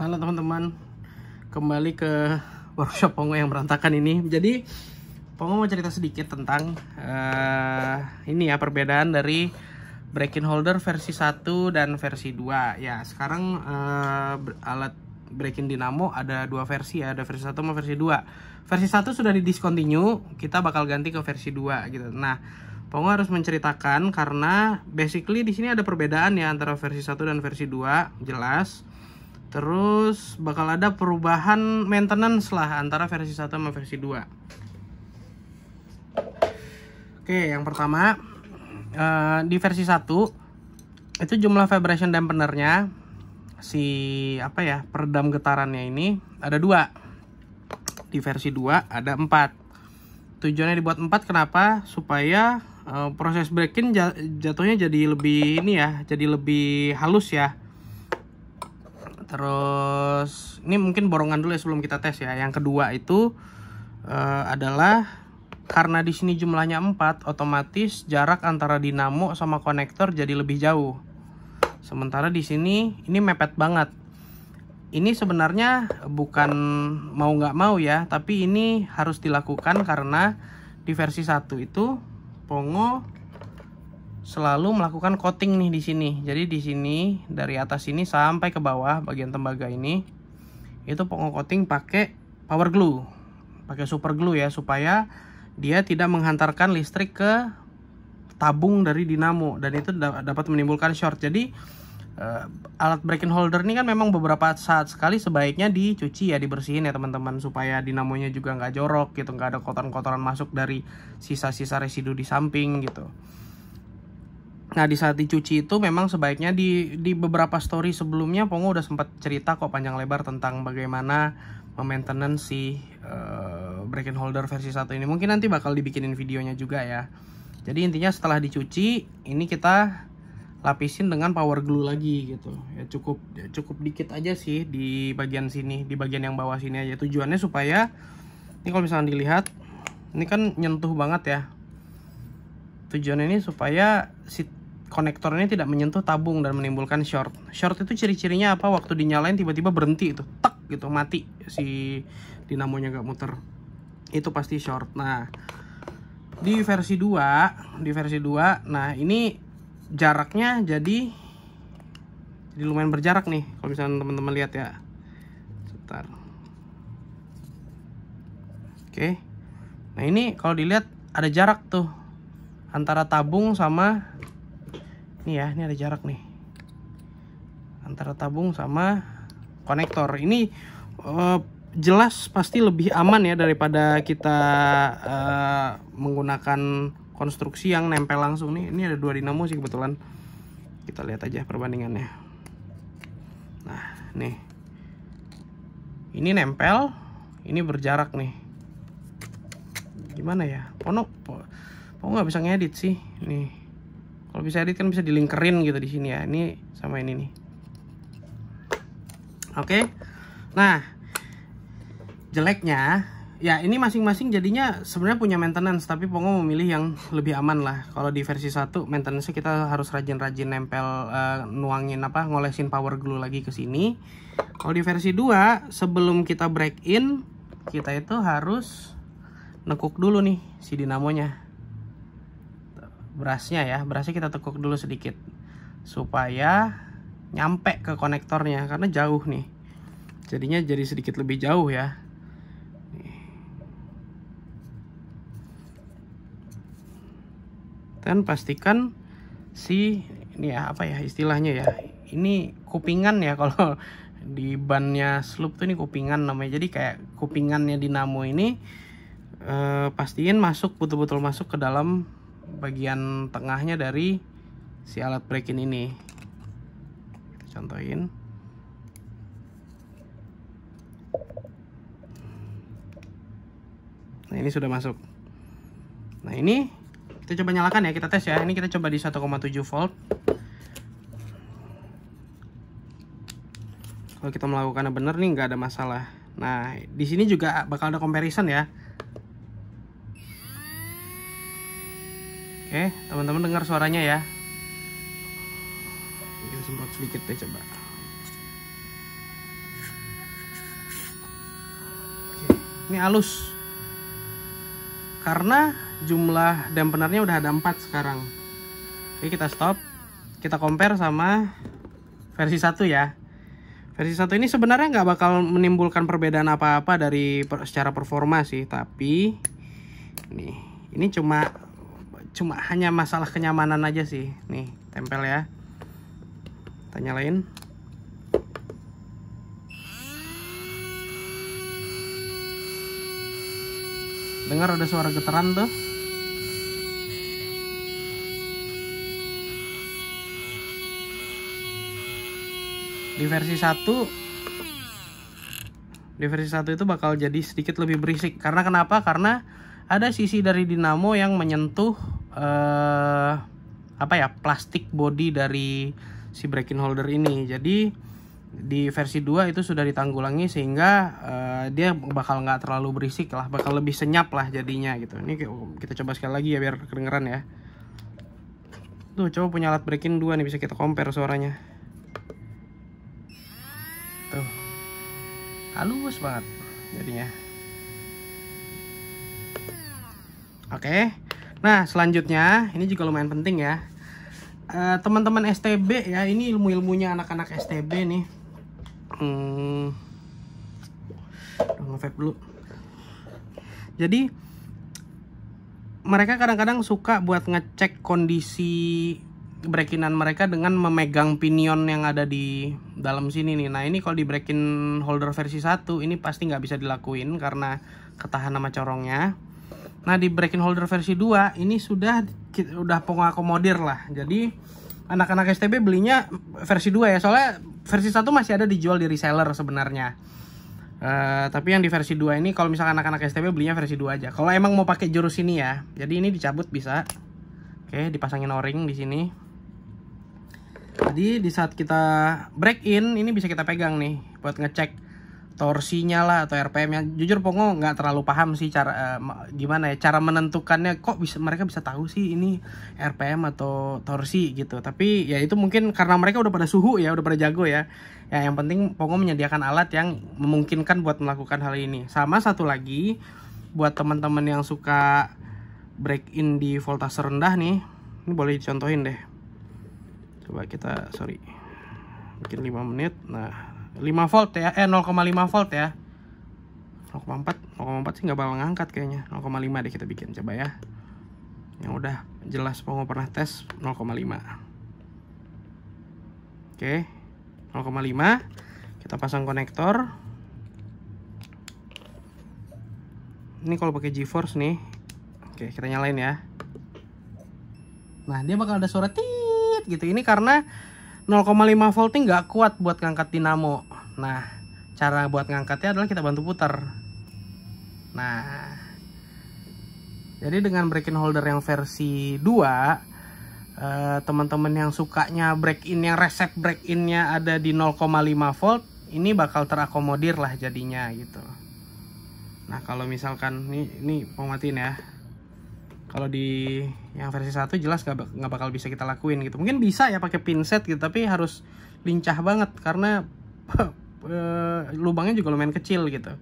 Halo teman-teman, kembali ke workshop Pongo yang berantakan ini. Jadi Pongo mau cerita sedikit tentang uh, ini ya perbedaan dari breaking holder versi 1 dan versi 2. Ya sekarang uh, alat breaking dinamo ada dua versi ya, ada versi 1 sama versi 2. Versi 1 sudah di discontinue, kita bakal ganti ke versi 2 gitu. Nah, Pongo harus menceritakan karena basically di sini ada perbedaan ya antara versi 1 dan versi 2, jelas. Terus bakal ada perubahan maintenance lah antara versi 1 sama versi 2. Oke, yang pertama uh, di versi 1 itu jumlah vibration dampenernya si apa ya, peredam getarannya ini ada dua Di versi 2 ada 4. Tujuannya dibuat 4 kenapa? Supaya uh, proses breaking jatuhnya jadi lebih ini ya, jadi lebih halus ya terus ini mungkin borongan dulu ya sebelum kita tes ya yang kedua itu uh, adalah karena di sini jumlahnya 4 otomatis jarak antara dinamo sama konektor jadi lebih jauh sementara di sini ini mepet banget ini sebenarnya bukan mau nggak mau ya tapi ini harus dilakukan karena di versi 1 itu Pongo selalu melakukan coating nih di sini. Jadi di sini dari atas sini sampai ke bawah bagian tembaga ini itu coating pakai power glue. Pakai super glue ya supaya dia tidak menghantarkan listrik ke tabung dari dinamo dan itu dapat menimbulkan short. Jadi Uh, alat breaking holder ini kan memang beberapa saat sekali sebaiknya dicuci ya dibersihin ya teman-teman supaya dinamonya juga nggak jorok gitu nggak ada kotoran-kotoran masuk dari sisa-sisa residu di samping gitu Nah di saat dicuci itu memang sebaiknya di, di beberapa story sebelumnya Pongo udah sempat cerita kok panjang lebar tentang bagaimana maintenance si uh, eh, bracket holder versi satu ini. Mungkin nanti bakal dibikinin videonya juga ya. Jadi intinya setelah dicuci ini kita lapisin dengan power glue lagi gitu. Ya cukup ya cukup dikit aja sih di bagian sini, di bagian yang bawah sini aja. Tujuannya supaya ini kalau misalnya dilihat ini kan nyentuh banget ya. tujuan ini supaya si konektornya tidak menyentuh tabung dan menimbulkan short. Short itu ciri-cirinya apa? Waktu dinyalain tiba-tiba berhenti itu, tek gitu mati si dinamonya nggak muter. Itu pasti short. Nah, di versi 2, di versi 2, nah ini jaraknya jadi jadi lumayan berjarak nih kalau misalnya teman-teman lihat ya. Sebentar. Oke. Nah, ini kalau dilihat ada jarak tuh antara tabung sama ini ya, ini ada jarak nih. Antara tabung sama konektor. Ini uh, jelas pasti lebih aman ya daripada kita uh, menggunakan konstruksi yang nempel langsung nih. Ini ada dua dinamo sih kebetulan. Kita lihat aja perbandingannya. Nah, nih. Ini nempel, ini berjarak nih. Gimana ya? Pono, pono nggak bisa ngedit sih. Nih, kalau bisa edit kan bisa dilingkerin gitu di sini ya ini sama ini nih oke okay? nah jeleknya ya ini masing-masing jadinya sebenarnya punya maintenance tapi Pongo memilih yang lebih aman lah kalau di versi satu maintenance kita harus rajin-rajin nempel uh, nuangin apa ngolesin power glue lagi ke sini kalau di versi 2 sebelum kita break in kita itu harus nekuk dulu nih si dinamonya berasnya ya berasnya kita tekuk dulu sedikit supaya nyampe ke konektornya karena jauh nih jadinya jadi sedikit lebih jauh ya dan pastikan si ini ya apa ya istilahnya ya ini kupingan ya kalau di bannya slup tuh ini kupingan namanya jadi kayak kupingannya dinamo ini eh, pastiin masuk betul-betul masuk ke dalam bagian tengahnya dari si alat breaking ini kita contohin nah ini sudah masuk nah ini kita coba nyalakan ya kita tes ya ini kita coba di 1,7 volt kalau kita melakukannya benar nih nggak ada masalah nah di sini juga bakal ada comparison ya Oke, teman-teman dengar suaranya ya. Kita semprot sedikit deh coba. Oke, ini halus. Karena jumlah dampenernya udah ada 4 sekarang. Oke, kita stop. Kita compare sama versi 1 ya. Versi 1 ini sebenarnya nggak bakal menimbulkan perbedaan apa-apa dari secara performa sih, tapi nih, ini cuma cuma hanya masalah kenyamanan aja sih nih tempel ya tanya lain dengar ada suara getaran tuh di versi 1 di versi 1 itu bakal jadi sedikit lebih berisik karena kenapa karena ada sisi dari dinamo yang menyentuh uh, apa ya plastik body dari si breaking holder ini jadi di versi 2 itu sudah ditanggulangi sehingga uh, dia bakal nggak terlalu berisik lah bakal lebih senyap lah jadinya gitu ini kita coba sekali lagi ya biar kedengeran ya tuh coba punya alat breaking dua nih bisa kita compare suaranya tuh halus banget jadinya oke okay. Nah, selanjutnya ini juga lumayan penting ya. Eh, teman-teman uh, STB ya, ini ilmu-ilmunya anak-anak STB nih. Hmm. Ngevape dulu. Jadi mereka kadang-kadang suka buat ngecek kondisi brekinan mereka dengan memegang pinion yang ada di dalam sini nih. Nah ini kalau di brekin holder versi 1 ini pasti nggak bisa dilakuin karena ketahan sama corongnya Nah di breaking holder versi 2 ini sudah udah pengakomodir lah. Jadi anak-anak STB belinya versi 2 ya. Soalnya versi 1 masih ada dijual di reseller sebenarnya. Uh, tapi yang di versi 2 ini kalau misalkan anak-anak STB belinya versi 2 aja. Kalau emang mau pakai jurus ini ya. Jadi ini dicabut bisa. Oke, dipasangin o-ring di sini. Jadi di saat kita break in ini bisa kita pegang nih buat ngecek torsinya lah atau rpm yang Jujur Pongo nggak terlalu paham sih cara uh, gimana ya cara menentukannya kok bisa mereka bisa tahu sih ini RPM atau torsi gitu. Tapi ya itu mungkin karena mereka udah pada suhu ya, udah pada jago ya. Ya yang penting Pongo menyediakan alat yang memungkinkan buat melakukan hal ini. Sama satu lagi buat teman-teman yang suka break in di voltase rendah nih ini boleh dicontohin deh coba kita sorry mungkin 5 menit nah 5 volt ya eh 0,5 volt ya 0,4 0,4 sih nggak bakal ngangkat kayaknya 0,5 deh kita bikin coba ya yang udah jelas mau pernah tes 0,5 oke okay. 0,5 kita pasang konektor ini kalau pakai GeForce nih oke okay, kita nyalain ya nah dia bakal ada suara tit gitu ini karena 0,5 volt ini nggak kuat buat ngangkat dinamo nah cara buat ngangkatnya adalah kita bantu putar nah jadi dengan break in holder yang versi 2 eh, teman-teman yang sukanya break in yang resep break innya ada di 0,5 volt ini bakal terakomodir lah jadinya gitu nah kalau misalkan ini, ini mau ya kalau di yang versi satu jelas nggak nggak bakal bisa kita lakuin gitu mungkin bisa ya pakai pinset gitu tapi harus lincah banget karena eh, lubangnya juga lumayan kecil gitu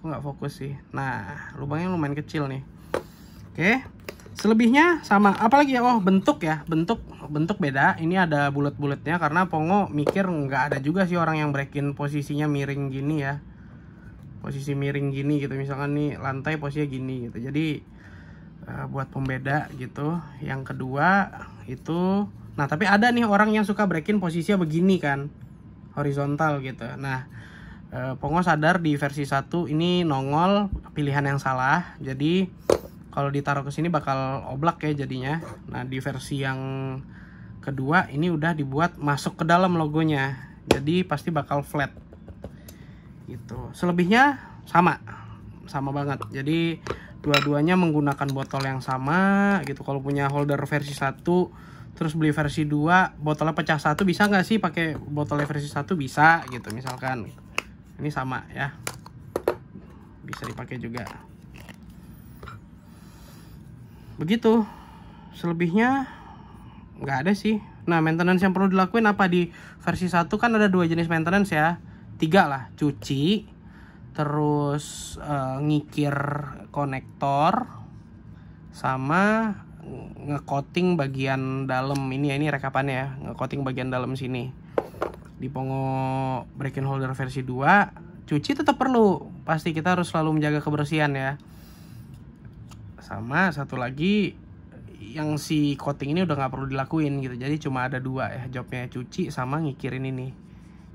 aku nggak fokus sih nah lubangnya lumayan kecil nih oke selebihnya sama apalagi ya oh bentuk ya bentuk bentuk beda ini ada bulat-bulatnya karena pongo mikir nggak ada juga sih orang yang breakin posisinya miring gini ya posisi miring gini gitu misalkan nih lantai posisinya gini gitu jadi Eh, buat pembeda gitu yang kedua itu nah tapi ada nih orang yang suka breakin posisinya begini kan horizontal gitu nah eh, Pongo sadar di versi 1 ini nongol pilihan yang salah jadi kalau ditaruh ke sini bakal oblak ya jadinya nah di versi yang kedua ini udah dibuat masuk ke dalam logonya jadi pasti bakal flat gitu selebihnya sama sama banget jadi dua-duanya menggunakan botol yang sama gitu kalau punya holder versi 1 terus beli versi 2 botolnya pecah satu bisa nggak sih pakai botolnya versi 1 bisa gitu misalkan ini sama ya bisa dipakai juga begitu selebihnya nggak ada sih nah maintenance yang perlu dilakuin apa di versi 1 kan ada dua jenis maintenance ya tiga lah cuci terus uh, ngikir konektor sama ngecoating bagian dalam ini ya ini rekapannya ya ngecoating bagian dalam sini di Pongo breaking holder versi 2 cuci tetap perlu pasti kita harus selalu menjaga kebersihan ya sama satu lagi yang si coating ini udah nggak perlu dilakuin gitu jadi cuma ada dua ya jobnya cuci sama ngikirin ini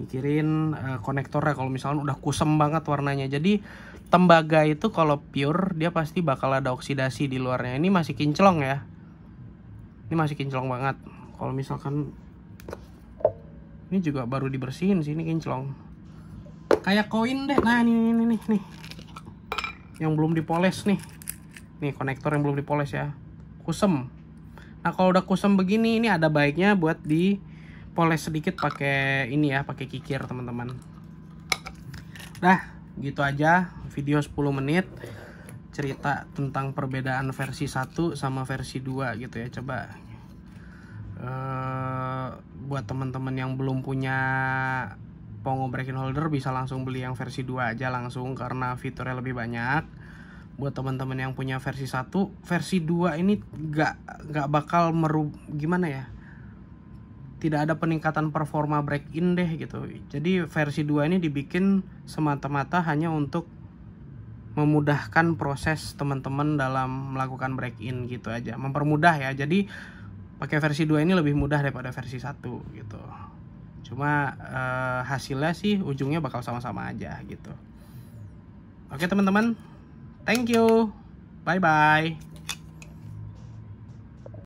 mikirin uh, konektornya kalau misalnya udah kusem banget warnanya jadi tembaga itu kalau pure dia pasti bakal ada oksidasi di luarnya ini masih kinclong ya ini masih kinclong banget kalau misalkan ini juga baru dibersihin sih ini kinclong kayak koin deh nah ini ini nih nih yang belum dipoles nih nih konektor yang belum dipoles ya kusem nah kalau udah kusem begini ini ada baiknya buat di poles sedikit pakai ini ya pakai kikir teman-teman nah gitu aja video 10 menit cerita tentang perbedaan versi 1 sama versi 2 gitu ya coba uh, buat teman-teman yang belum punya Pongo Breaking Holder bisa langsung beli yang versi 2 aja langsung karena fiturnya lebih banyak buat teman-teman yang punya versi 1 versi 2 ini gak, gak bakal merub gimana ya tidak ada peningkatan performa break in deh gitu jadi versi 2 ini dibikin semata-mata hanya untuk memudahkan proses teman-teman dalam melakukan break in gitu aja mempermudah ya jadi pakai versi 2 ini lebih mudah daripada versi 1 gitu cuma eh, hasilnya sih ujungnya bakal sama-sama aja gitu oke teman-teman thank you bye bye